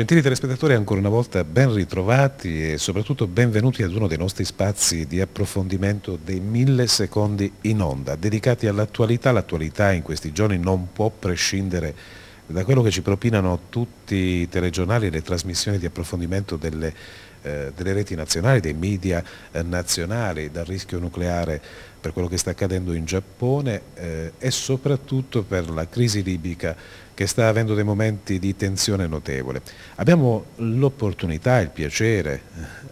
Gentili telespettatori, ancora una volta ben ritrovati e soprattutto benvenuti ad uno dei nostri spazi di approfondimento dei mille secondi in onda, dedicati all'attualità. L'attualità in questi giorni non può prescindere da quello che ci propinano tutti i telegiornali e le trasmissioni di approfondimento delle eh, delle reti nazionali, dei media eh, nazionali, dal rischio nucleare per quello che sta accadendo in Giappone eh, e soprattutto per la crisi libica che sta avendo dei momenti di tensione notevole. Abbiamo l'opportunità, il piacere, eh,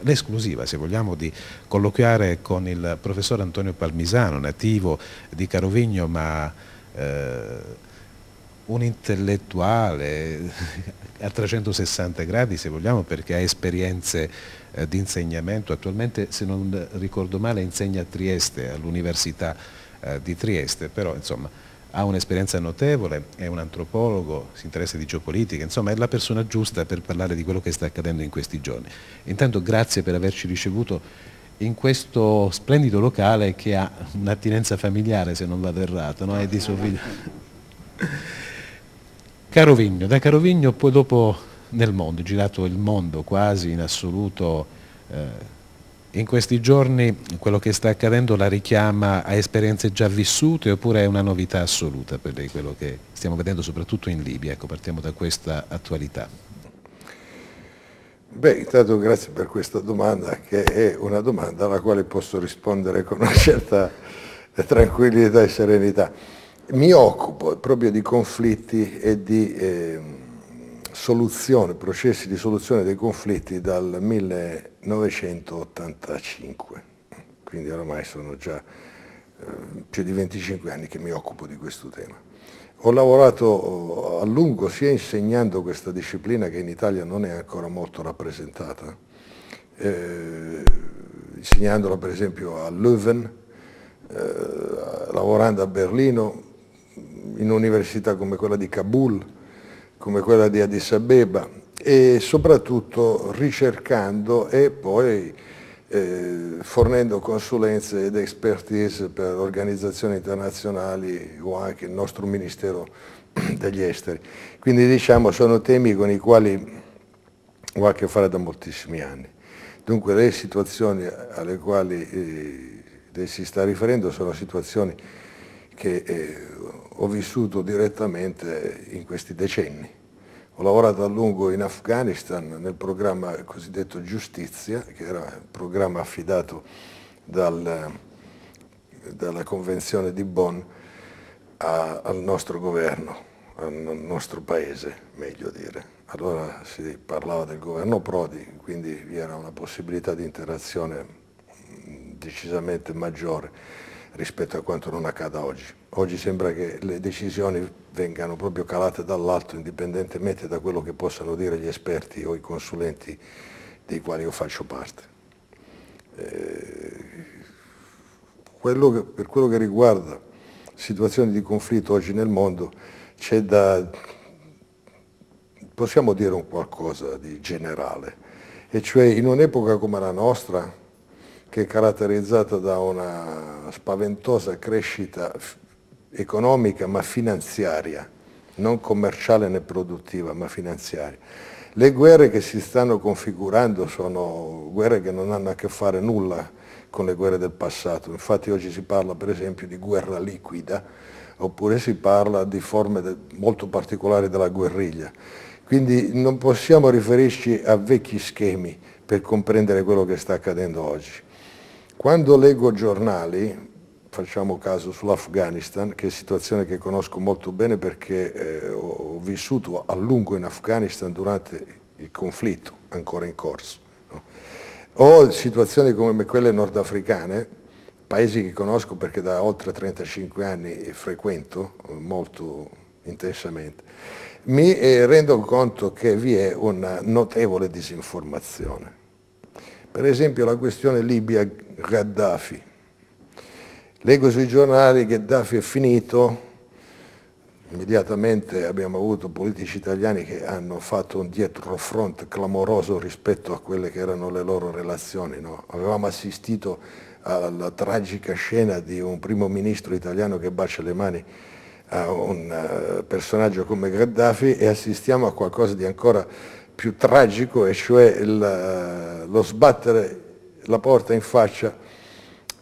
l'esclusiva se vogliamo, di colloquiare con il professor Antonio Palmisano, nativo di Carovigno ma eh, un intellettuale a 360 gradi se vogliamo perché ha esperienze eh, di insegnamento, attualmente se non ricordo male insegna a Trieste, all'Università eh, di Trieste, però insomma ha un'esperienza notevole, è un antropologo, si interessa di geopolitica, insomma è la persona giusta per parlare di quello che sta accadendo in questi giorni. Intanto grazie per averci ricevuto in questo splendido locale che ha un'attinenza familiare se non vado errato, no? è di suo figlio. Carovigno, da Carovigno poi dopo nel mondo, girato il mondo quasi in assoluto, eh, in questi giorni quello che sta accadendo la richiama a esperienze già vissute oppure è una novità assoluta per lei quello che stiamo vedendo soprattutto in Libia? Ecco, partiamo da questa attualità. Beh, intanto grazie per questa domanda che è una domanda alla quale posso rispondere con una certa tranquillità e serenità mi occupo proprio di conflitti e di eh, soluzione, processi di soluzione dei conflitti dal 1985, quindi ormai sono già eh, più di 25 anni che mi occupo di questo tema. Ho lavorato eh, a lungo sia insegnando questa disciplina che in Italia non è ancora molto rappresentata, eh, insegnandola per esempio a Leuven, eh, lavorando a Berlino, in università come quella di Kabul, come quella di Addis Abeba e soprattutto ricercando e poi eh, fornendo consulenze ed expertise per organizzazioni internazionali o anche il nostro Ministero degli Esteri. Quindi diciamo sono temi con i quali ho a che fare da moltissimi anni. Dunque le situazioni alle quali eh, si sta riferendo sono situazioni che eh, ho vissuto direttamente in questi decenni. Ho lavorato a lungo in Afghanistan nel programma cosiddetto Giustizia, che era un programma affidato dal, dalla Convenzione di Bonn a, al nostro governo, al nostro paese, meglio dire. Allora si parlava del governo Prodi, quindi vi era una possibilità di interazione decisamente maggiore rispetto a quanto non accada oggi. Oggi sembra che le decisioni vengano proprio calate dall'alto, indipendentemente da quello che possano dire gli esperti o i consulenti dei quali io faccio parte. Eh, quello che, per quello che riguarda situazioni di conflitto oggi nel mondo, c'è da, possiamo dire un qualcosa di generale, e cioè in un'epoca come la nostra, che è caratterizzata da una spaventosa crescita economica ma finanziaria, non commerciale né produttiva ma finanziaria. Le guerre che si stanno configurando sono guerre che non hanno a che fare nulla con le guerre del passato, infatti oggi si parla per esempio di guerra liquida oppure si parla di forme molto particolari della guerriglia. Quindi non possiamo riferirci a vecchi schemi per comprendere quello che sta accadendo oggi. Quando leggo giornali, facciamo caso sull'Afghanistan, che è situazione che conosco molto bene perché eh, ho vissuto a lungo in Afghanistan durante il conflitto ancora in corso, no? o situazioni come quelle nordafricane, paesi che conosco perché da oltre 35 anni frequento eh, molto intensamente, mi eh, rendo conto che vi è una notevole disinformazione per esempio la questione Libia-Gaddafi. Leggo sui giornali che Gaddafi è finito, immediatamente abbiamo avuto politici italiani che hanno fatto un dietrofront clamoroso rispetto a quelle che erano le loro relazioni. No? Avevamo assistito alla tragica scena di un primo ministro italiano che bacia le mani a un eh, personaggio come Gaddafi e assistiamo a qualcosa di ancora più tragico, e cioè il, eh, lo sbattere la porta in faccia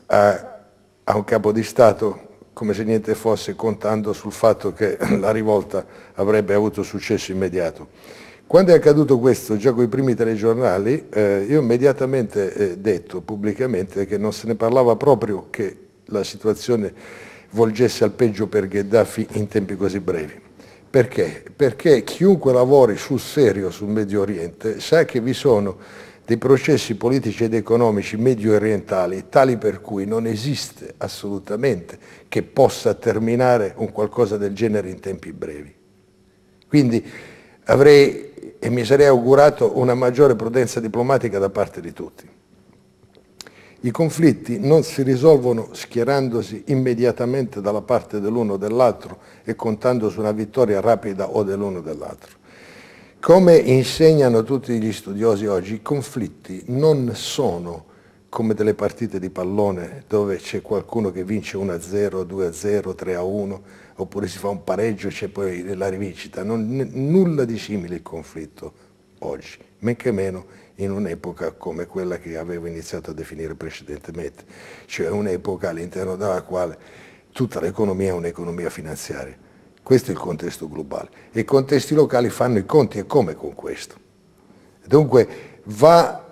a, a un capo di Stato come se niente fosse contando sul fatto che la rivolta avrebbe avuto successo immediato. Quando è accaduto questo, già con i primi telegiornali, eh, io ho immediatamente eh, detto pubblicamente che non se ne parlava proprio che la situazione volgesse al peggio per Gheddafi in tempi così brevi. Perché? Perché chiunque lavori sul serio sul Medio Oriente sa che vi sono dei processi politici ed economici medio orientali tali per cui non esiste assolutamente che possa terminare un qualcosa del genere in tempi brevi. Quindi avrei e mi sarei augurato una maggiore prudenza diplomatica da parte di tutti. I conflitti non si risolvono schierandosi immediatamente dalla parte dell'uno o dell'altro e contando su una vittoria rapida o dell'uno o dell'altro. Come insegnano tutti gli studiosi oggi, i conflitti non sono come delle partite di pallone dove c'è qualcuno che vince 1-0, 2-0, 3-1, oppure si fa un pareggio e c'è poi la rivincita. Non, nulla di simile il conflitto oggi, men che meno in un'epoca come quella che avevo iniziato a definire precedentemente, cioè un'epoca all'interno della quale tutta l'economia è un'economia finanziaria. Questo è il contesto globale e i contesti locali fanno i conti e come con questo. Dunque va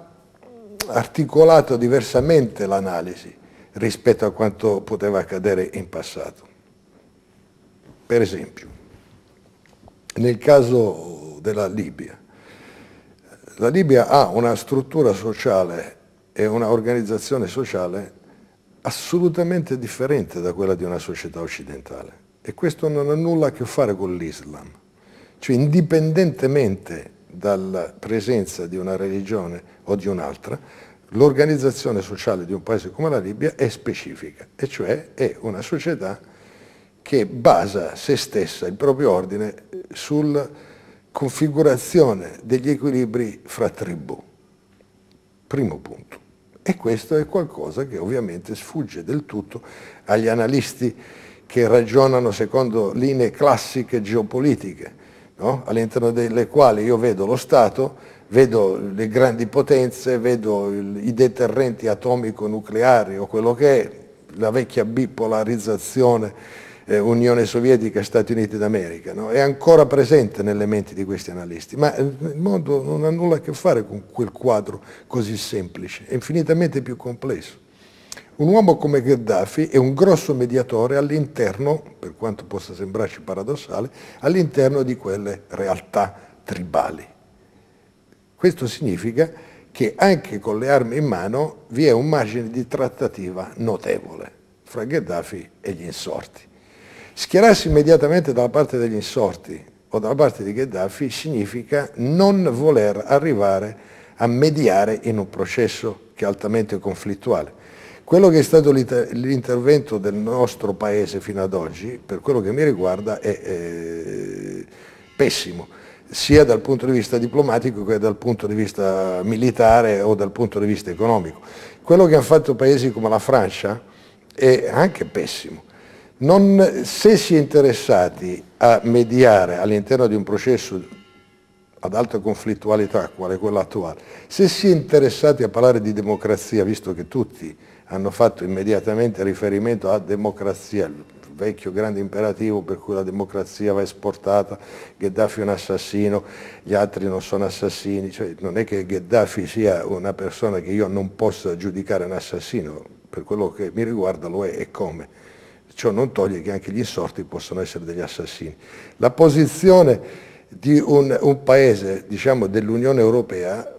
articolato diversamente l'analisi rispetto a quanto poteva accadere in passato. Per esempio, nel caso della Libia, la Libia ha una struttura sociale e un'organizzazione sociale assolutamente differente da quella di una società occidentale e questo non ha nulla a che fare con l'Islam, cioè indipendentemente dalla presenza di una religione o di un'altra, l'organizzazione sociale di un paese come la Libia è specifica, e cioè è una società che basa se stessa, il proprio ordine, sul configurazione degli equilibri fra tribù. Primo punto. E questo è qualcosa che ovviamente sfugge del tutto agli analisti che ragionano secondo linee classiche geopolitiche, no? all'interno delle quali io vedo lo Stato, vedo le grandi potenze, vedo i deterrenti atomico-nucleari o quello che è, la vecchia bipolarizzazione eh, Unione Sovietica e Stati Uniti d'America, no? è ancora presente nelle menti di questi analisti, ma eh, il mondo non ha nulla a che fare con quel quadro così semplice, è infinitamente più complesso. Un uomo come Gheddafi è un grosso mediatore all'interno, per quanto possa sembrarci paradossale, all'interno di quelle realtà tribali. Questo significa che anche con le armi in mano vi è un margine di trattativa notevole fra Gheddafi e gli insorti. Schierarsi immediatamente dalla parte degli insorti o dalla parte di Gheddafi significa non voler arrivare a mediare in un processo che è altamente conflittuale. Quello che è stato l'intervento del nostro Paese fino ad oggi, per quello che mi riguarda, è eh, pessimo, sia dal punto di vista diplomatico che dal punto di vista militare o dal punto di vista economico. Quello che hanno fatto paesi come la Francia è anche pessimo. Non, se si è interessati a mediare all'interno di un processo ad alta conflittualità, quale quello attuale, se si è interessati a parlare di democrazia, visto che tutti hanno fatto immediatamente riferimento a democrazia, il vecchio grande imperativo per cui la democrazia va esportata, Gheddafi è un assassino, gli altri non sono assassini, cioè, non è che Gheddafi sia una persona che io non possa giudicare un assassino, per quello che mi riguarda lo è e come ciò non toglie che anche gli insorti possono essere degli assassini. La posizione di un, un paese diciamo, dell'Unione Europea,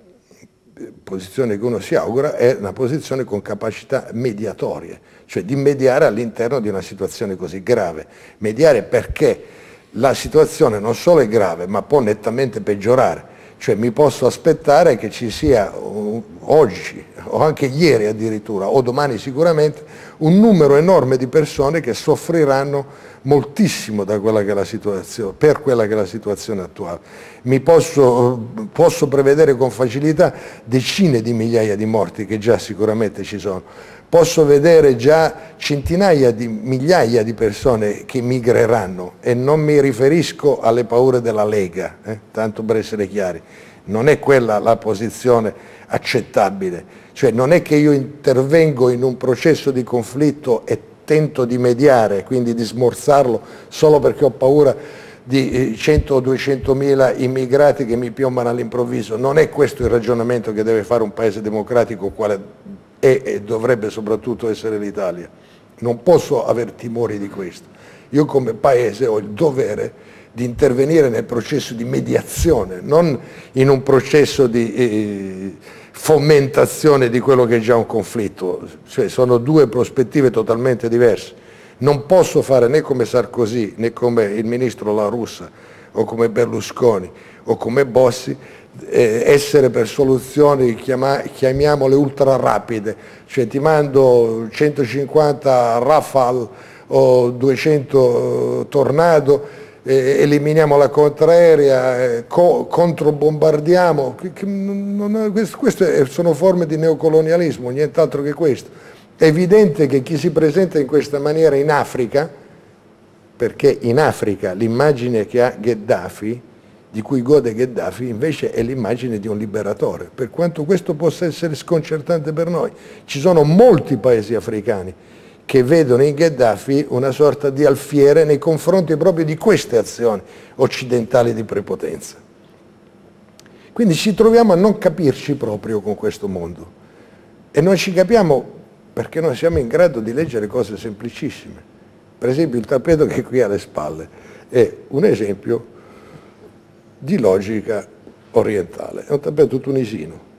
posizione che uno si augura, è una posizione con capacità mediatorie, cioè di mediare all'interno di una situazione così grave. Mediare perché la situazione non solo è grave, ma può nettamente peggiorare cioè mi posso aspettare che ci sia oggi o anche ieri addirittura o domani sicuramente un numero enorme di persone che soffriranno moltissimo quella per quella che è la situazione attuale. Mi posso, posso prevedere con facilità decine di migliaia di morti che già sicuramente ci sono posso vedere già centinaia di migliaia di persone che migreranno e non mi riferisco alle paure della Lega, eh, tanto per essere chiari, non è quella la posizione accettabile, cioè non è che io intervengo in un processo di conflitto e tento di mediare, quindi di smorzarlo solo perché ho paura di 100 eh, o 200 mila immigrati che mi piombano all'improvviso. Non è questo il ragionamento che deve fare un paese democratico quale e, e dovrebbe soprattutto essere l'Italia. Non posso avere timori di questo. Io come Paese ho il dovere di intervenire nel processo di mediazione, non in un processo di eh, fomentazione di quello che è già un conflitto. Cioè, sono due prospettive totalmente diverse. Non posso fare né come Sarkozy, né come il ministro La Russa, o come Berlusconi, o come Bossi, eh, essere per soluzioni chiama, chiamiamole ultra rapide, cioè ti mando 150 Rafale o 200 eh, Tornado, eh, eliminiamo la contraerea, eh, co controbombardiamo, queste sono forme di neocolonialismo, nient'altro che questo. È evidente che chi si presenta in questa maniera in Africa, perché in Africa l'immagine che ha Gheddafi, di cui gode Gheddafi invece è l'immagine di un liberatore. Per quanto questo possa essere sconcertante per noi, ci sono molti paesi africani che vedono in Gheddafi una sorta di alfiere nei confronti proprio di queste azioni occidentali di prepotenza. Quindi ci troviamo a non capirci proprio con questo mondo e non ci capiamo perché non siamo in grado di leggere cose semplicissime. Per esempio il tappeto che è qui alle spalle è un esempio di logica orientale, è un tappeto tunisino.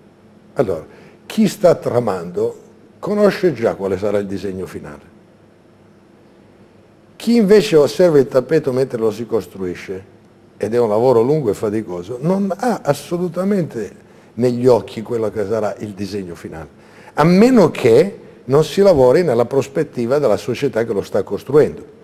Allora, chi sta tramando conosce già quale sarà il disegno finale. Chi invece osserva il tappeto mentre lo si costruisce, ed è un lavoro lungo e faticoso, non ha assolutamente negli occhi quello che sarà il disegno finale, a meno che non si lavori nella prospettiva della società che lo sta costruendo.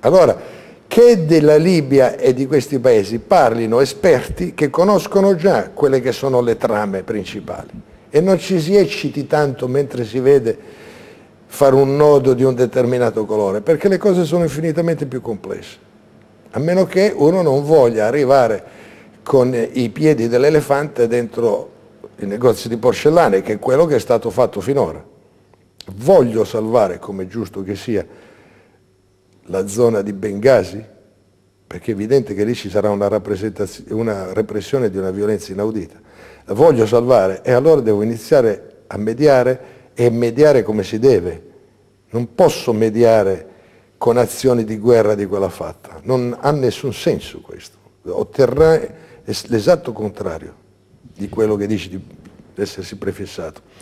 Allora, che della Libia e di questi paesi parlino esperti che conoscono già quelle che sono le trame principali e non ci si ecciti tanto mentre si vede fare un nodo di un determinato colore, perché le cose sono infinitamente più complesse, a meno che uno non voglia arrivare con i piedi dell'elefante dentro i negozi di porcellane, che è quello che è stato fatto finora. Voglio salvare, come giusto che sia, la zona di Benghazi? Perché è evidente che lì ci sarà una, una repressione di una violenza inaudita. La voglio salvare e allora devo iniziare a mediare e mediare come si deve. Non posso mediare con azioni di guerra di quella fatta. Non ha nessun senso questo. Otterrai l'esatto contrario di quello che dici di essersi prefissato.